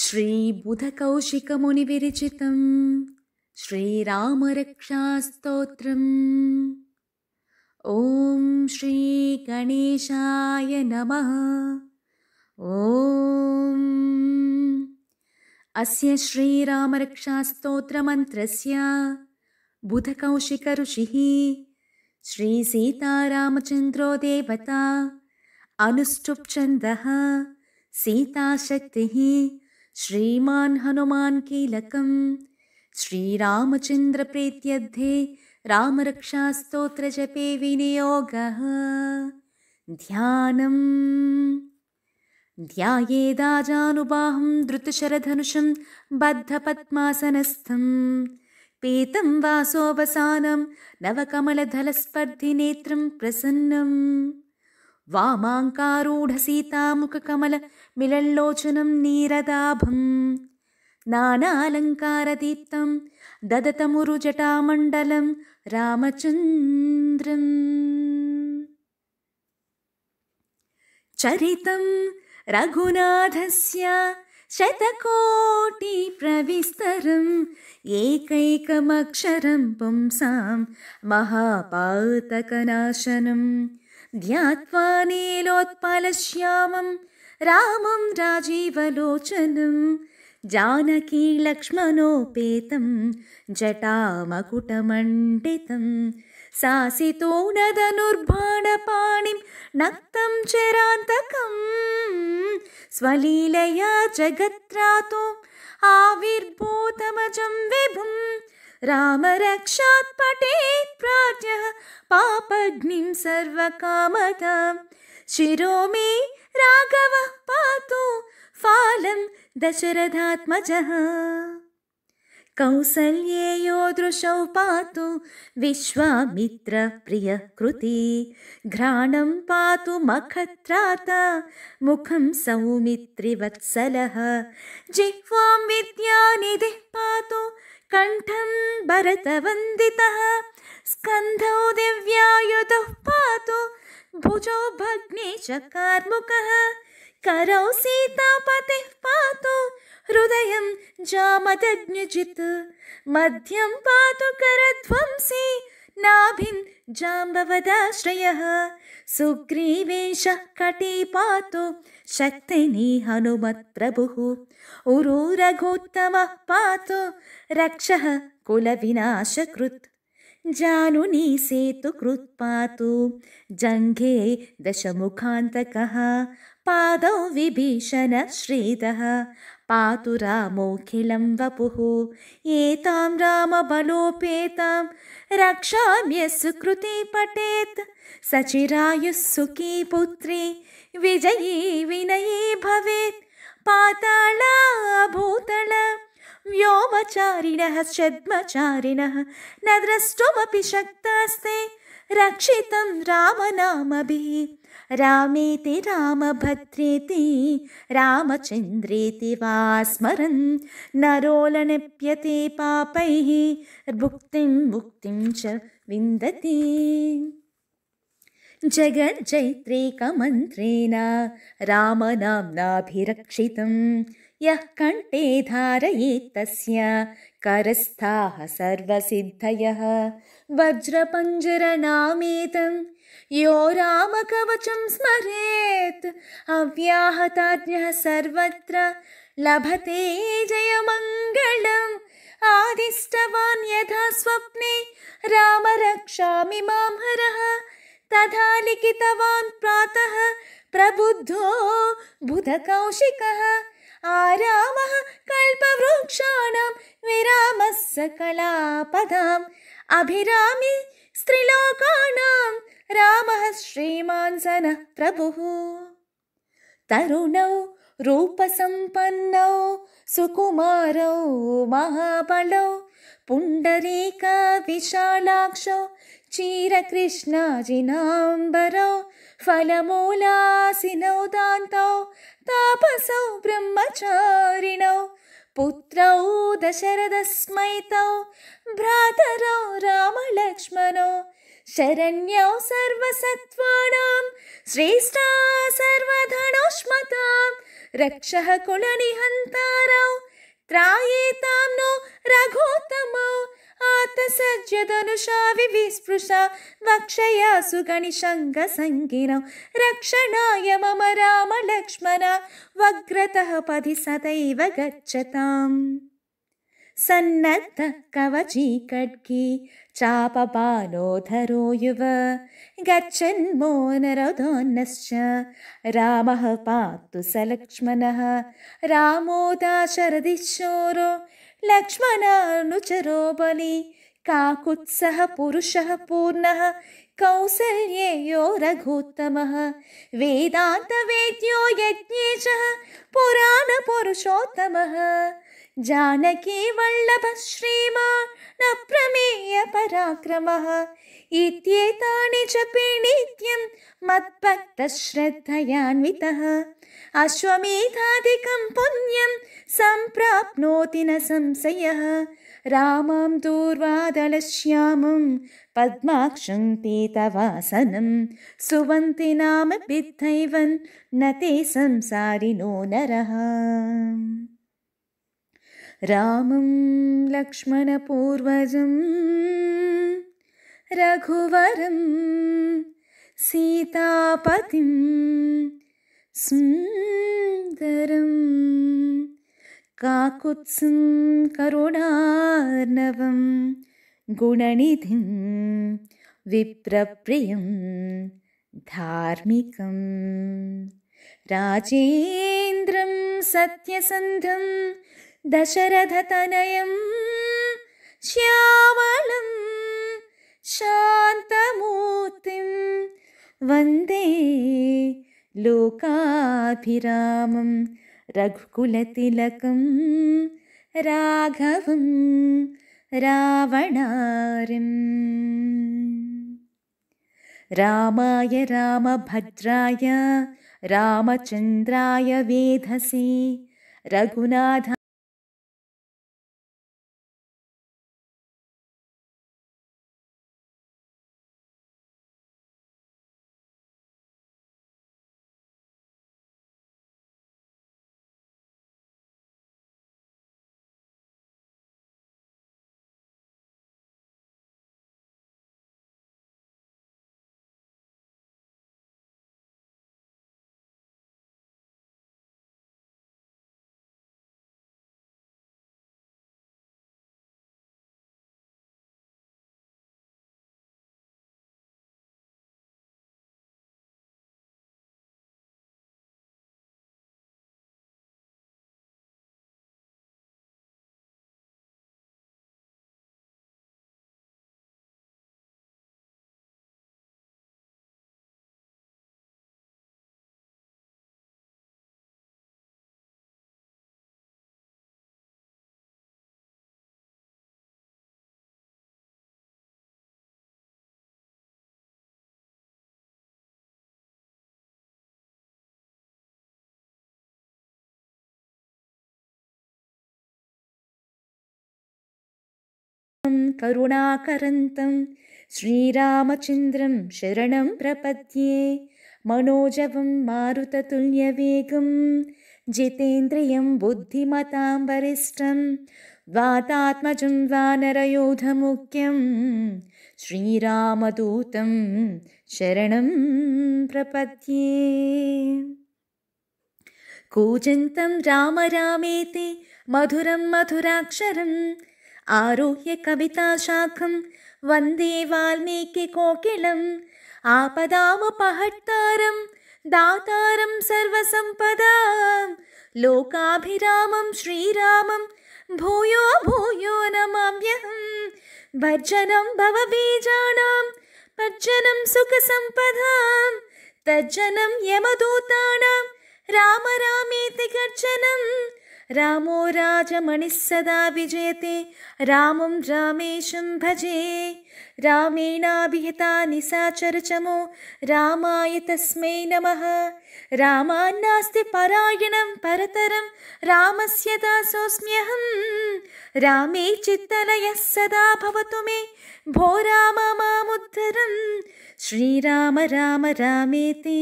श्रीबुधकौशिकमुनिविरचितं श्रीरामरक्षास्तोत्रम् ॐ श्रीगणेशाय नमः ॐ अस्य श्रीरामरक्षास्तोत्रमन्त्रस्य बुधकौशिकऋषिः श्रीसीतारामचन्द्रो देवता अनुष्टुप्छन्दः सीताशक्तिः श्रीमान् हनुमान् कीलकं श्रीरामचन्द्रप्रीत्यर्थे रामरक्षास्तोत्रजपे जपे विनियोगः ध्यानम् ध्यायेदाजानुबाहं ध्रुतशरधनुषं बद्धपद्मासनस्थं पीतं वासोऽवसानं नवकमलधलस्पर्धिनेत्रं प्रसन्नम् वामाङ्कारूढसीतामुखकमलमिलल्लोचनं नीरदाभं नानालङ्कारदीप्तं ददतमुरुजटामण्डलं रामचन्द्रम् चरितं रघुनाथस्य शतकोटिप्रविस्तरम् एकैकमक्षरं पुंसां महापातकनाशनम् ज्ञात्वा नीलोत्पालश्यामं रामं राजीवलोचनं जानकी लक्ष्मणोपेतं जटामकुटमण्डितं सासितो न नक्तं स्वलीलया जगत्रातो आविर्भूतमजं विभुम् रामरक्षात् पठेत् पटेत् प्राजः पापग्निं सर्वकामतां शिरोमे राघवः पातु फालं दशरथात्मजः कौसल्येयो दृशौ पातु विश्वामित्र कृति घ्राणं पातु मखत्राता मुखं सौमित्रिवत्सलः जिह्वां विद्यानिधिः पातु कण्ठं भरतवन्दितः स्कन्धौ दिव्यायुधौ पातु भुजौ भग्ने च कार्मुकः करौ सीतापतिः पातु हृदयं जामदज्ञजित् मध्यं पातु करध्वंसि नाभिं जाम्बवदाश्रयः सुग्रीवेश कटिपातु शक्तिनि हनुमत्प्रभुः उरुरघोत्तमः पातु रक्षः कुलविनाशकृत् जानुनी सेतुकृत् पातु जङ्घे दशमुखान्तकः पादौ विभीषण श्रीतः पातु रामोऽखिलं वपुः एतां रामबलोपेतां रक्षाम्य सुकृति पठेत् सचिरायुः सुखी पुत्री विजयी विनयी भवेत् पाताला भूतल व्योमचारिणः छद्मचारिणः न द्रष्टुमपि शक्तास्ते रक्षितं रामनामभि रामेति रामभद्रेति रामचन्द्रेति वा स्मरन् नरोलप्यते पापैः भुक्तिं मुक्तिं च विन्दति जगज्जैत्रेकमन्त्रेण रामनाम्नाभिरक्षितम् यः कण्ठे धारये तस्य करस्थाः सर्वसिद्धयः वज्रपञ्जरनामेतं यो रामकवचं स्मरेत् अव्याहताज्ञः सर्वत्र लभते जयमङ्गलम् आदिष्टवान् यथा स्वप्ने राम रक्षामि मां हरः तथा लिखितवान् प्रातः प्रबुद्धो बुधकौशिकः रामः कल्पवृक्षाणां विरामस्य कलापदाम् अभिरामि स्त्रिलोकानां रामः श्रीमान्सनः प्रभुः तरुणौ रूपसम्पन्नौ सुकुमारौ महाबलौ पुण्डरीका विशालाक्षौ चीरकृष्णाजिनाम्बरौ फलमूलासिनौ दान्ता सौ ब्रह्मचारिणौ पुत्रौ दशरथस्मैतौ भ्रातरौ रामलक्ष्मणौ शरण्यौ सर्वसत्त्वानां श्रेष्ठा सर्वधनुष्मतां रक्षः कुलनिहन्तारौ त्रायेतां न स्पृशा वक्षया सु गणिशङ्गसङ्गिरौ रक्षणाय मम राम वग्रतः पदि सदैव गच्छताम् सन्नद्धः कवची कड्की चापपानोधरो युव गच्छन्मो नरदोन्नश्च रामः पातु स लक्ष्मणः लक्ष्मणानुचरो लक्ष्मणानुचरोबी काकुत्सः पुरुषः पूर्णः कौसल्येयो रघुत्तमः वेदान्तवेद्यो यज्ञेशः पुराणपुरुषोत्तमः जानकी वल्लभश्रीमान्न प्रमेय पराक्रमः इत्येतानि च नित्यं मत्पक्तश्रद्धयान्वितः अश्वमेधादिकं पुण्यं सम्प्राप्नोति न संशयः रामं दूर्वादलश्यामं पद्माक्षं पीतवासनं सुवन्ति नाम न ते संसारिनो नरः रामं लक्ष्मणपूर्वजं रघुवरम् सीतापतिम् सुन्दरं काकुत्सं करुणार्णवं गुणनिधिं विप्रप्रियं, धार्मिकं राजेन्द्रं सत्यसन्धं दशरथतनयं श्यामलं, शान्तमूर्तिं वन्दे लोकाभिरामं रघुकुलतिलकं राघवं रावणारिम् रामाय रामभद्राय रामचन्द्राय वेधसे रघुनाथ करुणाकरन्तं श्रीरामचन्द्रं शरणं प्रपद्ये मनोजवं मारुततुल्यवेगं जितेन्द्रियं बुद्धिमतां वरिष्ठं वातात्मजं वानरयोधमुख्यं श्रीरामदूतं शरणं प्रपद्ये कूजन्तं राम रामेति मधुरं मधुराक्षरम् आरोह्य कविताशाखं वन्दे वाल्मीकिकोकिलम् दातारं सर्वसम्पदा लोकाभिरामं श्रीरामं भूयो भूयो नमाम्यहं भर्जनं भवबीजानां भजनं सुखसम्पदां तज्जनं यमदूतानां राम रामेति गर्जनम् रामो राजमणिः सदा विजयते रामं रामेशं भजे रामेणाभिहता निसाचरचमो रामाय तस्मै नमः रामान्नास्ति परायणं परतरं रामस्य दासोऽस्म्यहं रामे चित्तलयः सदा भवतु मे भो राम मामुद्धरं श्रीराम राम रामेति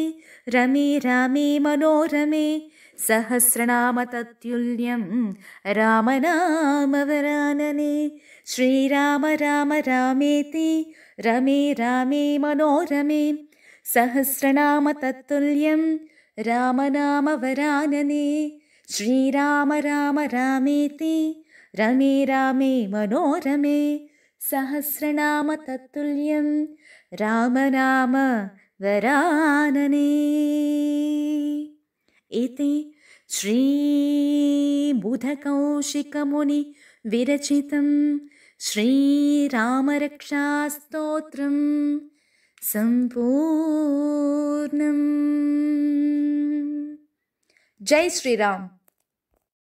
रमे रामे मनोरमे सहस्रनाम रामनामवरानने श्रीराम राम रामेति रमे रामे मनोरमे सहस्रनामतत्तुल्यं रामनामवरानने श्रीराम राम रामेति रमे रामे मनोरमे सहस्रनामतत्तुल्यं रामनाम वरानने एते श्रीबुधकौशिकमुनि विरचितं श्रीरामरक्षास्तोत्रं सम्पूर्णम् जय श्रीराम